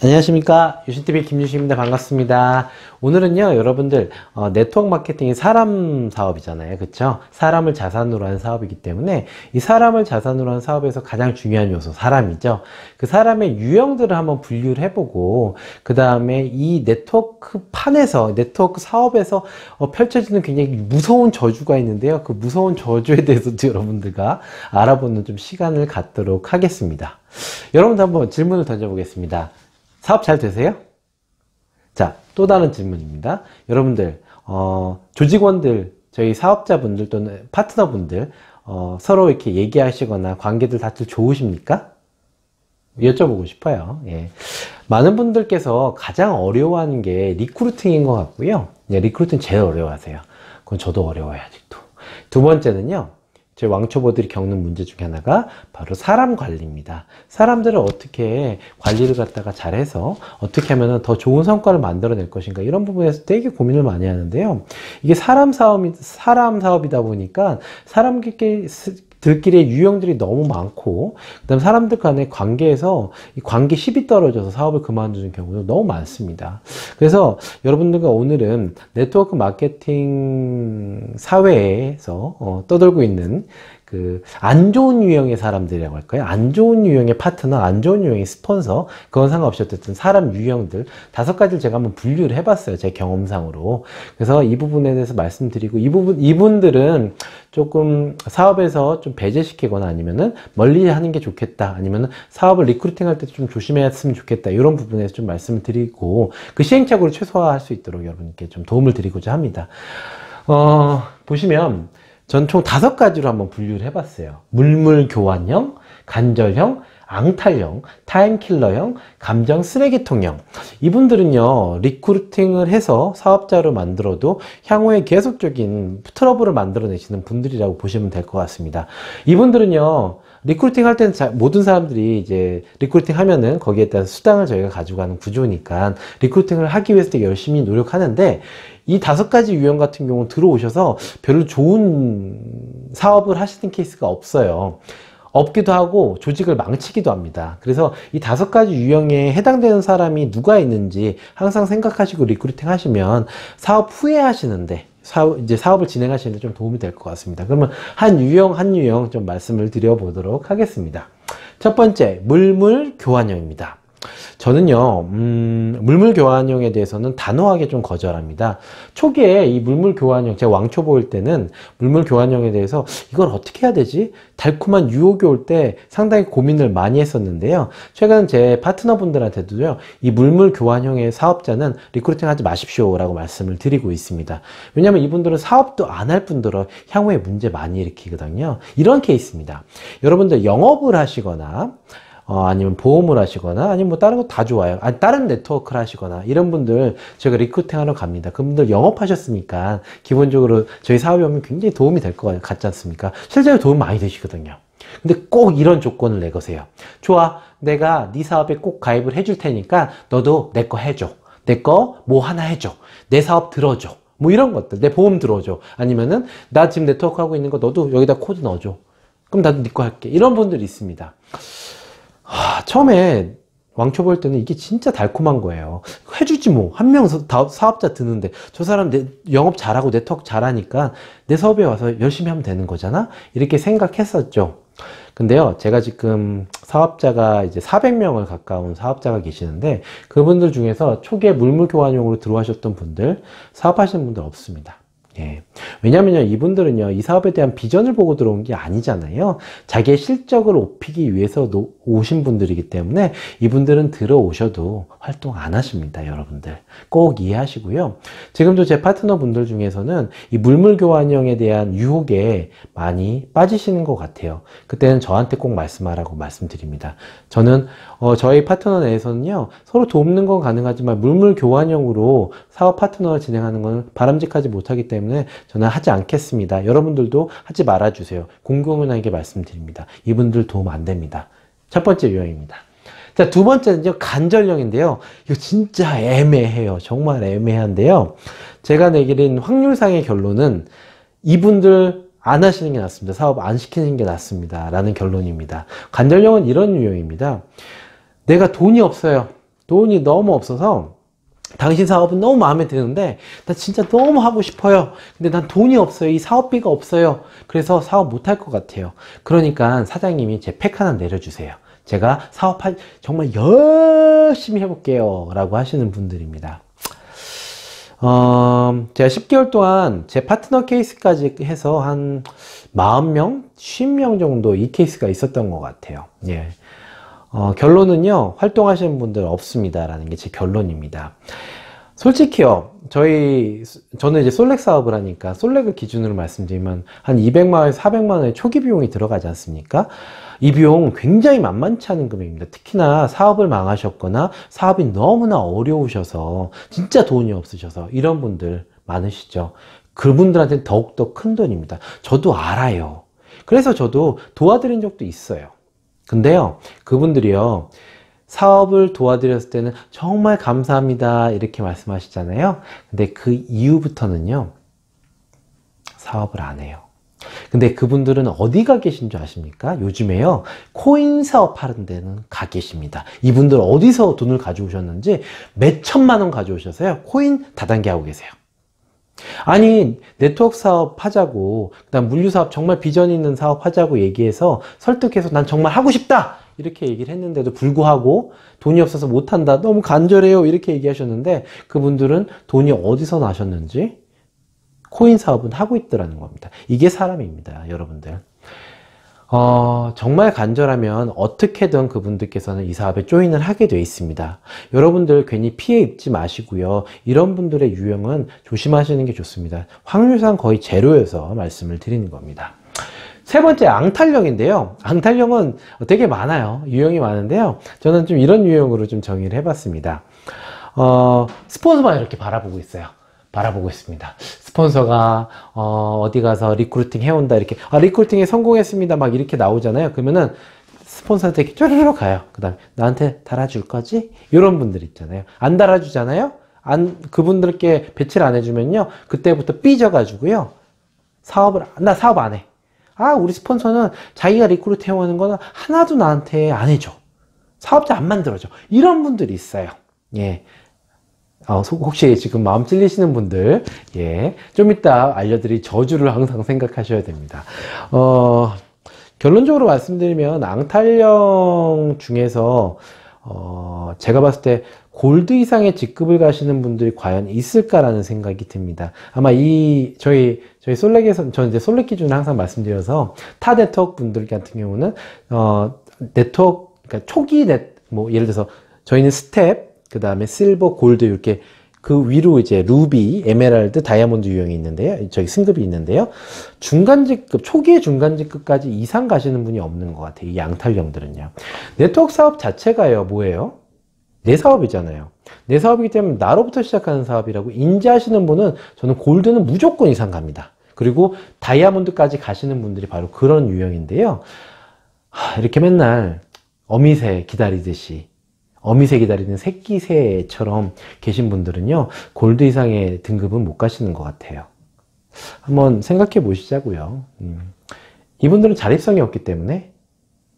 안녕하십니까 유신TV 김유신입니다 반갑습니다 오늘은요 여러분들 어, 네트워크 마케팅이 사람 사업이잖아요 그쵸 사람을 자산으로 한 사업이기 때문에 이 사람을 자산으로 한 사업에서 가장 중요한 요소 사람이죠 그 사람의 유형들을 한번 분류를 해보고 그 다음에 이 네트워크 판에서 네트워크 사업에서 어, 펼쳐지는 굉장히 무서운 저주가 있는데요 그 무서운 저주에 대해서도 여러분들과 알아보는 좀 시간을 갖도록 하겠습니다 여러분도 한번 질문을 던져보겠습니다 사업 잘 되세요? 자, 또 다른 질문입니다. 여러분들, 어, 조직원들, 저희 사업자분들 또는 파트너분들, 어, 서로 이렇게 얘기하시거나 관계들 다들 좋으십니까? 여쭤보고 싶어요. 예. 많은 분들께서 가장 어려워하는 게 리크루팅인 것 같고요. 예, 리크루팅 제일 어려워하세요. 그건 저도 어려워요, 아직도. 두 번째는요, 제 왕초보들이 겪는 문제 중에 하나가 바로 사람 관리입니다. 사람들을 어떻게 관리를 갖다가 잘해서 어떻게 하면 더 좋은 성과를 만들어낼 것인가 이런 부분에서 되게 고민을 많이 하는데요. 이게 사람 사업이 사람 사업이다 보니까 사람끼리 들끼리의 유형들이 너무 많고 그다음 사람들 간의 관계에서 이 관계 십이 떨어져서 사업을 그만두는 경우도 너무 많습니다. 그래서 여러분들과 오늘은 네트워크 마케팅 사회에서 어, 떠돌고 있는 그안 좋은 유형의 사람들이라고 할까요? 안 좋은 유형의 파트너, 안 좋은 유형의 스폰서, 그건 상관없이 어쨌든 사람 유형들 다섯 가지를 제가 한번 분류를 해봤어요. 제 경험상으로. 그래서 이 부분에 대해서 말씀드리고 이 부분 이분들은 조금 사업에서 좀 배제시키거나 아니면은 멀리 하는 게 좋겠다. 아니면은 사업을 리크루팅할 때 좀 조심했으면 좋겠다. 이런 부분에서 좀 말씀을 드리고 그 시행착오를 최소화할 수 있도록 여러분께 좀 도움을 드리고자 합니다. 어, 보시면 전총 다섯 가지로 한번 분류를 해봤어요. 물물교환형, 간절형, 앙탈형, 타임킬러형, 감정 쓰레기통형. 이분들은요, 리크루팅을 해서 사업자로 만들어도 향후에 계속적인 트러블을 만들어내시는 분들이라고 보시면 될 것 같습니다. 이분들은요, 리크루팅 할 때는 모든 사람들이 이제 리크루팅 하면은 거기에 대한 수당을 저희가 가져가는 구조니까 리크루팅을 하기 위해서 되게 열심히 노력하는데 이 다섯 가지 유형 같은 경우는 들어오셔서 별로 좋은 사업을 하시는 케이스가 없어요. 없기도 하고 조직을 망치기도 합니다. 그래서 이 다섯 가지 유형에 해당되는 사람이 누가 있는지 항상 생각하시고 리크루팅 하시면 사업 후에 하시는데 사업, 이제 사업을 진행하시는데 좀 도움이 될 것 같습니다. 그러면 한 유형, 한 유형 좀 말씀을 드려보도록 하겠습니다. 첫 번째, 물물 교환형입니다. 저는요 음, 물물 교환용에 대해서는 단호하게 좀 거절합니다. 초기에 이 물물 교환용 제가 왕초 보일 때는 물물 교환용에 대해서 이걸 어떻게 해야 되지? 달콤한 유혹이 올 때 상당히 고민을 많이 했었는데요. 최근 제 파트너분들한테도요 이 물물 교환용의 사업자는 리크루팅 하지 마십시오라고 말씀을 드리고 있습니다. 왜냐하면 이분들은 사업도 안 할 뿐더러 향후에 문제 많이 일으키거든요. 이런 케이스입니다. 여러분들 영업을 하시거나 어, 아니면 보험을 하시거나 아니면 뭐 다른 거 다 좋아요. 아니, 다른 네트워크를 하시거나 이런 분들 저희가 리크루팅 하러 갑니다. 그분들 영업하셨으니까 기본적으로 저희 사업이 오면 굉장히 도움이 될 것 같지 않습니까? 실제로 도움 많이 되시거든요. 근데 꼭 이런 조건을 내거세요. 좋아. 내가 네 사업에 꼭 가입을 해줄 테니까 너도 내 거 해줘. 내 거 뭐 하나 해줘. 내 사업 들어줘. 뭐 이런 것들. 내 보험 들어줘. 아니면은 나 지금 네트워크 하고 있는 거 너도 여기다 코드 넣어줘. 그럼 나도 네 거 할게. 이런 분들이 있습니다. 하, 아, 처음에 왕초보일 때는 이게 진짜 달콤한 거예요. 해주지 뭐. 한 명 사업자 드는데 저 사람 내 영업 잘하고 네트워크 잘하니까 내 사업에 와서 열심히 하면 되는 거잖아? 이렇게 생각했었죠. 근데요, 제가 지금 사업자가 이제 400명을 가까운 사업자가 계시는데 그분들 중에서 초기에 물물 교환용으로 들어오셨던 분들, 사업하시는 분들 없습니다. 예. 왜냐면요, 이분들은요, 이 사업에 대한 비전을 보고 들어온 게 아니잖아요. 자기의 실적을 높이기 위해서 오신 분들이기 때문에 이분들은 들어오셔도 활동 안 하십니다, 여러분들. 꼭 이해하시고요. 지금도 제 파트너 분들 중에서는 이 물물교환형에 대한 유혹에 많이 빠지시는 것 같아요. 그때는 저한테 꼭 말씀하라고 말씀드립니다. 저는 어, 저희 파트너 내에서는요, 서로 돕는 건 가능하지만 물물 교환형으로 사업 파트너를 진행하는 건 바람직하지 못하기 때문에 저는 하지 않겠습니다. 여러분들도 하지 말아주세요. 공공연하게 말씀드립니다. 이분들 도움 안 됩니다. 첫 번째 유형입니다 자, 두 번째는요, 간절형인데요. 이거 진짜 애매해요. 정말 애매한데요. 제가 내린 기 확률상의 결론은 이분들 안 하시는 게 낫습니다. 사업 안 시키는 게 낫습니다. 라는 결론입니다. 간절형은 이런 유형입니다. 내가 돈이 없어요. 돈이 너무 없어서 당신 사업은 너무 마음에 드는데 나 진짜 너무 하고 싶어요 근데 난 돈이 없어요 이 사업비가 없어요 그래서 사업 못할 것 같아요 그러니까 사장님이 제 팩 하나 내려주세요 제가 사업할 정말 열심히 해볼게요 라고 하시는 분들입니다 어, 제가 10개월 동안 제 파트너 케이스까지 해서 한 40명? 50명 정도 이 케이스가 있었던 것 같아요. 예. 어, 결론은요, 활동하시는 분들 없습니다라는 게 제 결론입니다. 솔직히요, 저희, 저는 이제 솔렉 사업을 하니까, 솔렉을 기준으로 말씀드리면, 한 200만원에서 400만원의 초기 비용이 들어가지 않습니까? 이 비용 굉장히 만만치 않은 금액입니다. 특히나 사업을 망하셨거나, 사업이 너무나 어려우셔서, 진짜 돈이 없으셔서, 이런 분들 많으시죠? 그분들한테는 더욱더 큰 돈입니다. 저도 알아요. 그래서 저도 도와드린 적도 있어요. 근데요 그분들이요 사업을 도와드렸을 때는 정말 감사합니다 이렇게 말씀하시잖아요 근데 그 이후부터는요 사업을 안 해요 근데 그분들은 어디가 계신 줄 아십니까? 요즘에요 코인 사업 하는 데는 가 계십니다 이분들 어디서 돈을 가져오셨는지 몇 천만 원 가져오셔서요 코인 다단계 하고 계세요 아니 네트워크 사업 하자고 그다음 물류 사업 정말 비전 있는 사업 하자고 얘기해서 설득해서 난 정말 하고 싶다 이렇게 얘기를 했는데도 불구하고 돈이 없어서 못한다 너무 간절해요 이렇게 얘기하셨는데 그분들은 돈이 어디서 나셨는지 코인 사업은 하고 있더라는 겁니다 이게 사람입니다 여러분들 어, 정말 간절하면 어떻게든 그분들께서는 이 사업에 조인을 하게 돼 있습니다. 여러분들 괜히 피해 입지 마시고요. 이런 분들의 유형은 조심하시는 게 좋습니다. 확률상 거의 제로여서 말씀을 드리는 겁니다. 세 번째 앙탈령인데요. 앙탈령은 되게 많아요. 유형이 많은데요. 저는 좀 이런 유형으로 좀 정의를 해봤습니다. 어, 스폰서만 이렇게 바라보고 있어요. 바라보고 있습니다. 스폰서가 어, 어디 가서 리크루팅 해온다 이렇게 아 리크루팅에 성공했습니다 막 이렇게 나오잖아요 그러면은 스폰서한테 이렇게 쪼르르 가요 그 다음에 나한테 달아줄 거지? 이런 분들 있잖아요 안 달아주잖아요 안 그분들께 배치를 안 해주면요 그때부터 삐져가지고요 사업을 나 사업 안해 아 우리 스폰서는 자기가 리크루트 해오는 거는 하나도 나한테 안 해줘 사업자 안 만들어줘 이런 분들이 있어요 예 아, 혹시 지금 마음 찔리시는 분들, 예, 좀 이따 알려드릴 저주를 항상 생각하셔야 됩니다. 어, 결론적으로 말씀드리면 앙탈령 중에서 어, 제가 봤을 때 골드 이상의 직급을 가시는 분들이 과연 있을까라는 생각이 듭니다. 아마 이 저희 저희 솔렉에서 저 이제 솔렉 기준을 항상 말씀드려서 타 네트워크 분들 같은 경우는 어 네트워크 그러니까 초기 넷뭐 예를 들어서 저희는 스텝 그 다음에 실버, 골드 이렇게 그 위로 이제 루비, 에메랄드, 다이아몬드 유형이 있는데요. 저기 승급이 있는데요. 중간직급, 초기에 중간직급까지 이상 가시는 분이 없는 것 같아요. 이 양탈형들은요. 네트워크 사업 자체가요, 뭐예요? 내 사업이잖아요. 내 사업이기 때문에 나로부터 시작하는 사업이라고 인지하시는 분은 저는 골드는 무조건 이상 갑니다. 그리고 다이아몬드까지 가시는 분들이 바로 그런 유형인데요. 하, 이렇게 맨날 어미새 기다리듯이 어미새 기다리는 새끼새처럼 계신 분들은요, 골드 이상의 등급은 못 가시는 것 같아요. 한번 생각해 보시자고요. 음. 이분들은 자립성이 없기 때문에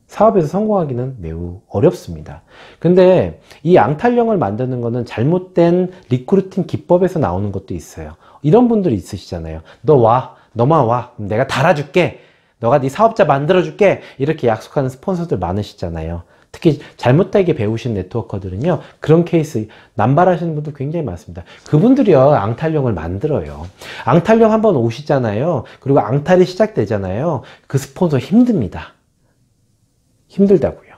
사업에서 성공하기는 매우 어렵습니다. 근데 이 양탈령을 만드는 것은 잘못된 리크루팅 기법에서 나오는 것도 있어요. 이런 분들이 있으시잖아요. 너 와, 너만 와, 내가 달아줄게. 너가 네 사업자 만들어줄게. 이렇게 약속하는 스폰서들 많으시잖아요. 특히 잘못되게 배우신 네트워커들은요. 그런 케이스 남발하시는 분도 굉장히 많습니다. 그분들이요. 앙탈령을 만들어요. 앙탈령 한번 오시잖아요. 그리고 앙탈이 시작되잖아요. 그 스폰서 힘듭니다. 힘들다고요.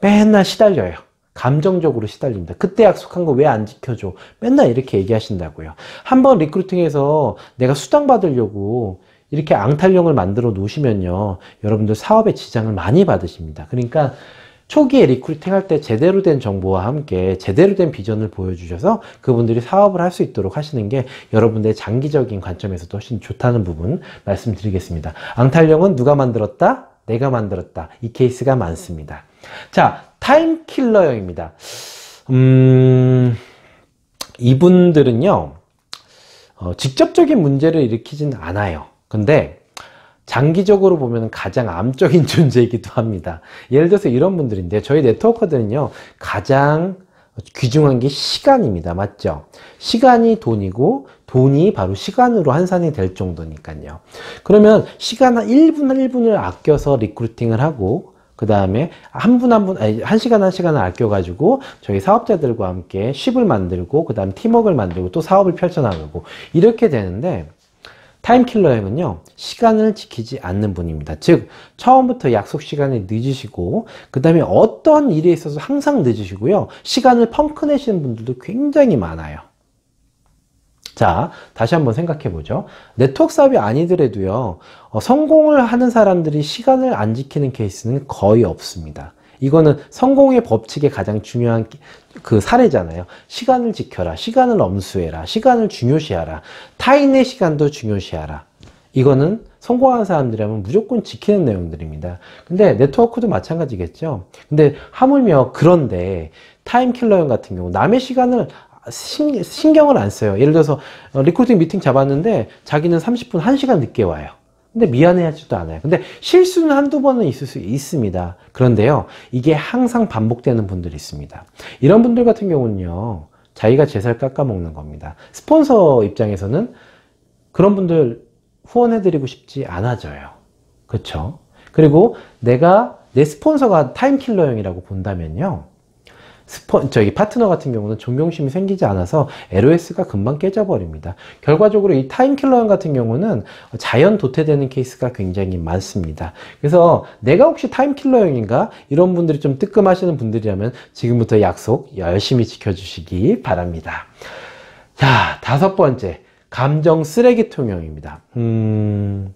맨날 시달려요. 감정적으로 시달립니다. 그때 약속한 거 왜 안 지켜줘? 맨날 이렇게 얘기하신다고요. 한번 리크루팅에서 내가 수당 받으려고 이렇게 앙탈령을 만들어 놓으시면요. 여러분들 사업에 지장을 많이 받으십니다. 그러니까 초기에 리크루팅 할때 제대로 된 정보와 함께 제대로 된 비전을 보여주셔서 그분들이 사업을 할 수 있도록 하시는 게 여러분들의 장기적인 관점에서도 훨씬 좋다는 부분 말씀드리겠습니다. 앙탈령은 누가 만들었다? 내가 만들었다. 이 케이스가 많습니다. 자, 타임킬러형입니다. 음, 이분들은요, 어, 직접적인 문제를 일으키진 않아요. 근데 장기적으로 보면 가장 암적인 존재이기도 합니다. 예를 들어서 이런 분들인데 저희 네트워커들은요. 가장 귀중한 게 시간입니다. 맞죠? 시간이 돈이고 돈이 바로 시간으로 환산이 될 정도니까요. 그러면 시간 1분 1분을 아껴서 리크루팅을 하고 그 다음에 한 분 한 분, 아니, 한 시간 한 시간을 아껴가지고 저희 사업자들과 함께 쉽을 만들고 그 다음 팀웍을 만들고 또 사업을 펼쳐나가고 이렇게 되는데 타임킬러 형은요 시간을 지키지 않는 분입니다 즉 처음부터 약속 시간에 늦으시고 그 다음에 어떤 일에 있어서 항상 늦으시고요 시간을 펑크 내시는 분들도 굉장히 많아요 자 다시 한번 생각해 보죠 네트워크 사업이 아니더라도요 어, 성공을 하는 사람들이 시간을 안 지키는 케이스는 거의 없습니다 이거는 성공의 법칙의 가장 중요한 그 사례잖아요. 시간을 지켜라. 시간을 엄수해라. 시간을 중요시하라. 타인의 시간도 중요시하라. 이거는 성공한 사람들이라면 무조건 지키는 내용들입니다. 근데 네트워크도 마찬가지겠죠. 근데 하물며 그런데 타임킬러형 같은 경우 남의 시간을 신경을 안 써요. 예를 들어서 어, 리크루 미팅 잡았는데 자기는 30분, 1시간 늦게 와요. 근데 미안해하지도 않아요. 근데 실수는 한두 번은 있을 수 있습니다. 그런데요, 이게 항상 반복되는 분들이 있습니다. 이런 분들 같은 경우는요, 자기가 제살 깎아먹는 겁니다. 스폰서 입장에서는 그런 분들 후원해드리고 싶지 않아져요. 그렇죠? 그리고 내가 내 스폰서가 타임킬러형이라고 본다면요. 스폰, 저기 파트너 같은 경우는 존경심이 생기지 않아서 LOS가 금방 깨져버립니다. 결과적으로 이 타임킬러형 같은 경우는 자연 도태되는 케이스가 굉장히 많습니다. 그래서 내가 혹시 타임킬러형인가? 이런 분들이 좀 뜨끔하시는 분들이라면 지금부터 약속 열심히 지켜주시기 바랍니다. 자, 다섯 번째. 감정 쓰레기통형입니다. 음...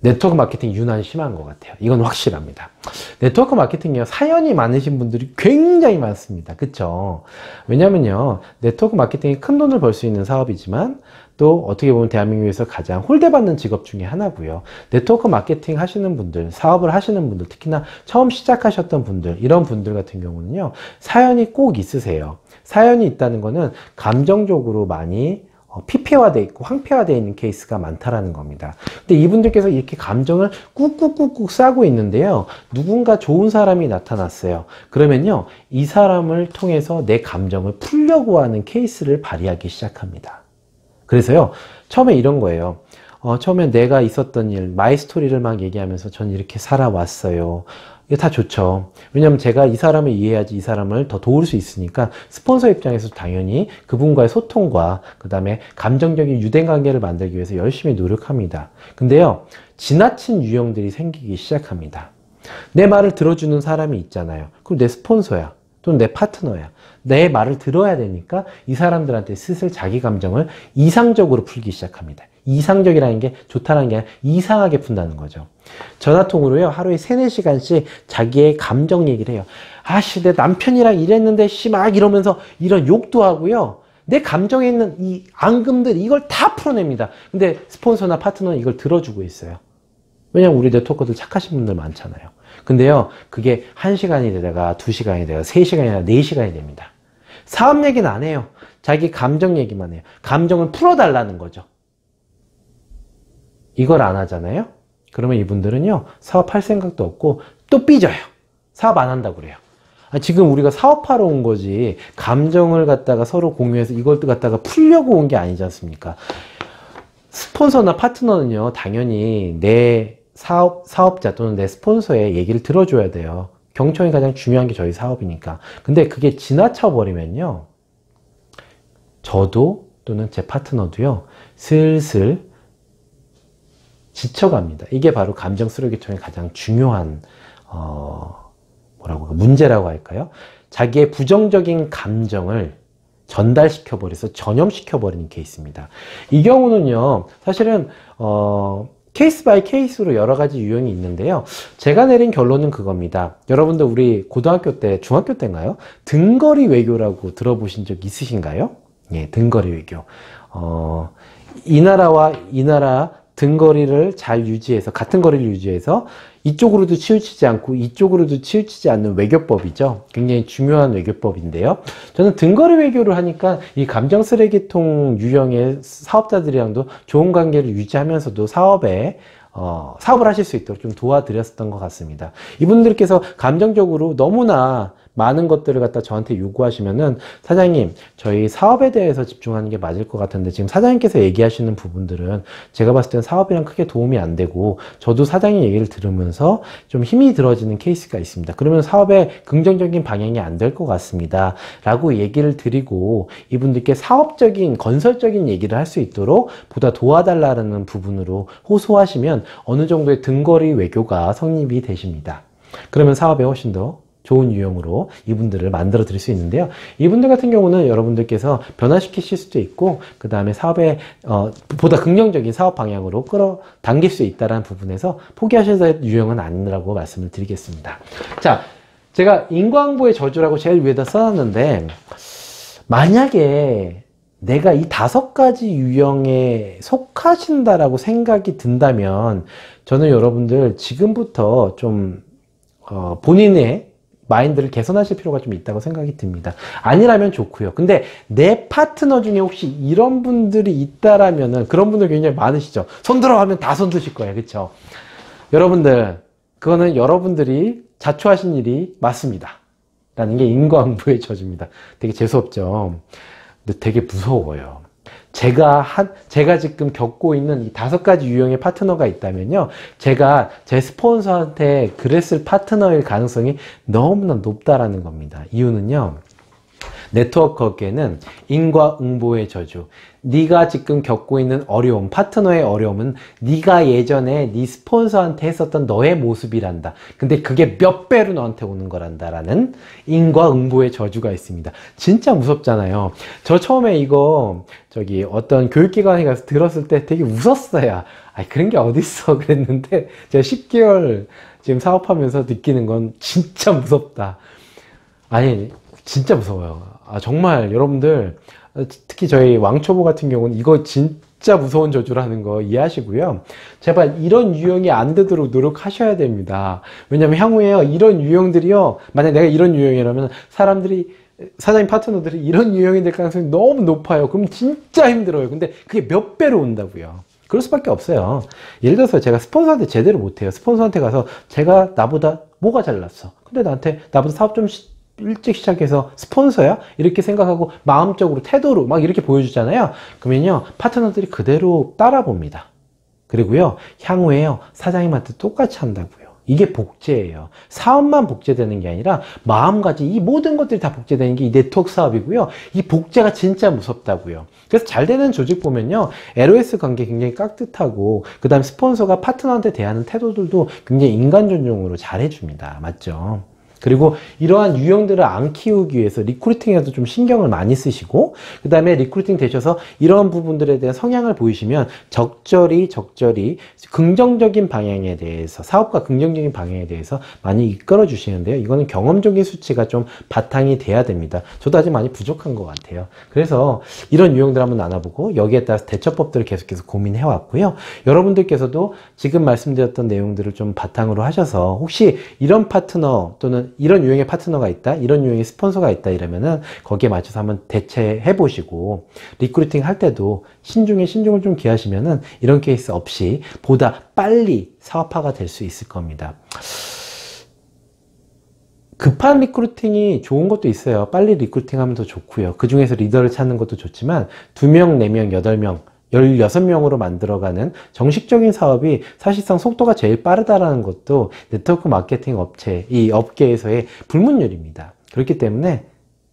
네트워크 마케팅 유난 히 심한 것 같아요. 이건 확실합니다. 네트워크 마케팅이요. 사연이 많으신 분들이 굉장히 많습니다. 그쵸? 왜냐면요. 네트워크 마케팅이 큰 돈을 벌 수 있는 사업이지만 또 어떻게 보면 대한민국에서 가장 홀대받는 직업 중에 하나고요. 네트워크 마케팅 하시는 분들, 사업을 하시는 분들, 특히나 처음 시작하셨던 분들, 이런 분들 같은 경우는요. 사연이 꼭 있으세요. 사연이 있다는 거는 감정적으로 많이 어, 피폐화되어 있고 황폐화되어 있는 케이스가 많다라는 겁니다. 근데 이분들께서 이렇게 감정을 꾹꾹꾹꾹 싸고 있는데요. 누군가 좋은 사람이 나타났어요. 그러면요. 이 사람을 통해서 내 감정을 풀려고 하는 케이스를 발휘하기 시작합니다. 그래서요. 처음에 이런 거예요. 어, 처음에 내가 있었던 일, 마이 스토리를 막 얘기하면서 전 이렇게 살아왔어요. 이게 다 좋죠. 왜냐면 제가 이 사람을 이해해야지 이 사람을 더 도울 수 있으니까 스폰서 입장에서 당연히 그분과의 소통과 그 다음에 감정적인 유대 관계를 만들기 위해서 열심히 노력합니다. 근데요, 지나친 유형들이 생기기 시작합니다. 내 말을 들어주는 사람이 있잖아요. 그럼 내 스폰서야. 또는 내 파트너야. 내 말을 들어야 되니까 이 사람들한테 슬슬 자기 감정을 이상적으로 풀기 시작합니다. 이상적이라는 게좋다는게 아니라 이상하게 푼다는 거죠. 전화통으로요. 하루에 3, 4시간씩 자기의 감정 얘기를 해요. 아씨 내 남편이랑 이랬는데 씨 막 이러면서 이런 욕도 하고요. 내 감정에 있는 이 앙금들 이걸 다 풀어냅니다. 근데 스폰서나 파트너는 이걸 들어주고 있어요. 왜냐면 우리 네트워크들 착하신 분들 많잖아요. 근데요, 그게 1시간이 되다가 2시간이 되다가 3시간이나 4시간이 됩니다. 사업 얘기는 안 해요. 자기 감정 얘기만 해요. 감정을 풀어달라는 거죠. 이걸 안 하잖아요. 그러면 이분들은요. 사업할 생각도 없고 또 삐져요. 사업 안 한다고 그래요. 아, 지금 우리가 사업하러 온 거지 감정을 갖다가 서로 공유해서 이걸 갖다가 풀려고 온 게 아니지 않습니까? 스폰서나 파트너는요. 당연히 내 사업, 사업자 또는 내 스폰서의 얘기를 들어줘야 돼요. 경청이 가장 중요한 게 저희 사업이니까. 근데 그게 지나쳐 버리면요. 저도 또는 제 파트너도요. 슬슬 지쳐갑니다. 이게 바로 감정 쓰레기통의 가장 중요한 어, 뭐라고 문제라고 할까요? 자기의 부정적인 감정을 전달시켜 버려서 전염시켜 버리는 케이스입니다. 이 경우는요, 사실은 어, 케이스 바이 케이스로 여러 가지 유형이 있는데요. 제가 내린 결론은 그겁니다. 여러분들 우리 고등학교 때, 중학교 때인가요? 등거리 외교라고 들어보신 적 있으신가요? 예, 등거리 외교. 어, 이 나라와 이 나라 등거리를 잘 유지해서 같은 거리를 유지해서 이쪽으로도 치우치지 않고 이쪽으로도 치우치지 않는 외교법이죠. 굉장히 중요한 외교법인데요. 저는 등거리 외교를 하니까 이 감정 쓰레기통 유형의 사업자들이랑도 좋은 관계를 유지하면서도 사업에 어, 사업을 하실 수 있도록 좀 도와드렸었던 것 같습니다. 이분들께서 감정적으로 너무나 많은 것들을 갖다 저한테 요구하시면은 사장님 저희 사업에 대해서 집중하는 게 맞을 것 같은데 지금 사장님께서 얘기하시는 부분들은 제가 봤을 때는 사업이랑 크게 도움이 안 되고 저도 사장님 얘기를 들으면서 좀 힘이 들어지는 케이스가 있습니다. 그러면 사업에 긍정적인 방향이 안 될 것 같습니다. 라고 얘기를 드리고 이분들께 사업적인 건설적인 얘기를 할 수 있도록 보다 도와달라는 부분으로 호소하시면 어느 정도의 등거리 외교가 성립이 되십니다. 그러면 사업에 훨씬 더 좋은 유형으로 이분들을 만들어 드릴 수 있는데요. 이분들 같은 경우는 여러분들께서 변화시키실 수도 있고 그 다음에 사업에 어, 보다 긍정적인 사업 방향으로 끌어당길 수 있다는 부분에서 포기하셔서 야 유형은 아니라고 말씀을 드리겠습니다. 자, 제가 인광보의 저주라고 제일 위에다 써놨는데 만약에 내가 이 다섯 가지 유형에 속하신다라고 생각이 든다면 저는 여러분들 지금부터 좀 어, 본인의 마인드를 개선하실 필요가 좀 있다고 생각이 듭니다. 아니라면 좋고요. 근데 내 파트너 중에 혹시 이런 분들이 있다라면은 그런 분들 굉장히 많으시죠. 손들어 하면 다 손 드실 거예요. 그렇죠? 여러분들 그거는 여러분들이 자초하신 일이 맞습니다. 라는 게 인과응보의 저주입니다. 되게 재수없죠. 근데 되게 무서워요. 제가 한 제가 지금 겪고 있는 이 다섯 가지 유형의 파트너가 있다면요. 제가 제 스폰서한테 그랬을 파트너일 가능성이 너무나 높다라는 겁니다. 이유는요. 네트워크업계는 인과응보의 저주. 네가 지금 겪고 있는 어려움, 파트너의 어려움은 네가 예전에 네 스폰서한테 했었던 너의 모습이란다. 근데 그게 몇 배로 너한테 오는 거란다라는 인과응보의 저주가 있습니다. 진짜 무섭잖아요. 저 처음에 이거 저기 어떤 교육기관에 가서 들었을 때 되게 웃었어요. 아 그런 게 어딨어 그랬는데 제가 10개월 지금 사업하면서 느끼는 건 진짜 무섭다. 아니 진짜 무서워요. 아, 정말 여러분들 어, 특히 저희 왕초보 같은 경우는 이거 진짜 무서운 저주라는 거 이해하시고요. 제발 이런 유형이 안 되도록 노력하셔야 됩니다. 왜냐면 향후에 이런 유형들이요. 만약 내가 이런 유형이라면 사람들이 사장님 파트너들이 이런 유형이 될 가능성이 너무 높아요. 그럼 진짜 힘들어요. 근데 그게 몇 배로 온다고요. 그럴 수밖에 없어요. 예를 들어서 제가 스폰서한테 제대로 못해요. 스폰서한테 가서 제가 나보다 뭐가 잘났어. 근데 나한테 나보다 사업 좀 일찍 시작해서 스폰서야? 이렇게 생각하고 마음적으로 태도로 막 이렇게 보여주잖아요. 그러면요, 파트너들이 그대로 따라봅니다. 그리고요, 향후에요, 사장님한테 똑같이 한다고요. 이게 복제예요. 사업만 복제되는 게 아니라 마음가짐 이 모든 것들이 다 복제되는 게 이 네트워크 사업이고요. 이 복제가 진짜 무섭다고요. 그래서 잘 되는 조직 보면요. LOS 관계 굉장히 깍듯하고 그다음 스폰서가 파트너한테 대하는 태도들도 굉장히 인간 존중으로 잘 해줍니다. 맞죠? 그리고 이러한 유형들을 안 키우기 위해서 리크루팅에도 좀 신경을 많이 쓰시고 그 다음에 리크루팅 되셔서 이런 부분들에 대한 성향을 보이시면 적절히 적절히 긍정적인 방향에 대해서 사업과 긍정적인 방향에 대해서 많이 이끌어 주시는데요 이거는 경험적인 수치가 좀 바탕이 돼야 됩니다 저도 아직 많이 부족한 것 같아요 그래서 이런 유형들 한번 나눠보고 여기에 따라서 대처법들을 계속해서 고민해 왔고요 여러분들께서도 지금 말씀드렸던 내용들을 좀 바탕으로 하셔서 혹시 이런 파트너 또는 이런 유형의 파트너가 있다 이런 유형의 스폰서가 있다 이러면은 거기에 맞춰서 한번 대체해 보시고 리크루팅 할 때도 신중에 신중을 좀 기하시면은 이런 케이스 없이 보다 빨리 사업화가 될 수 있을 겁니다. 급한 리크루팅이 좋은 것도 있어요. 빨리 리크루팅 하면 더 좋고요. 그 중에서 리더를 찾는 것도 좋지만, 두명 4명, 8명, 16명으로 만들어가는 정식적인 사업이 사실상 속도가 제일 빠르다라는 것도 네트워크 마케팅 업체, 이 업계에서의 불문율입니다. 그렇기 때문에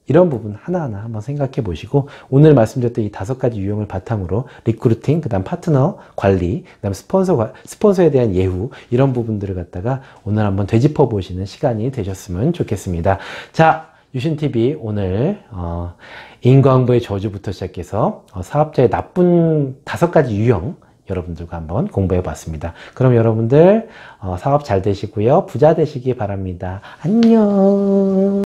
이런 부분 하나하나 한번 생각해 보시고 오늘 말씀드렸던 이 다섯 가지 유형을 바탕으로 리크루팅, 그다음 파트너 관리, 그다음 스폰서 스폰서에 대한 예후 이런 부분들을 갖다가 오늘 한번 되짚어 보시는 시간이 되셨으면 좋겠습니다. 자, 유신TV 오늘 어, 인광부의 저주부터 시작해서 어, 사업자의 나쁜 다섯 가지 유형 여러분들과 한번 공부해 봤습니다. 그럼 여러분들 어, 사업 잘 되시고요. 부자 되시기 바랍니다. 안녕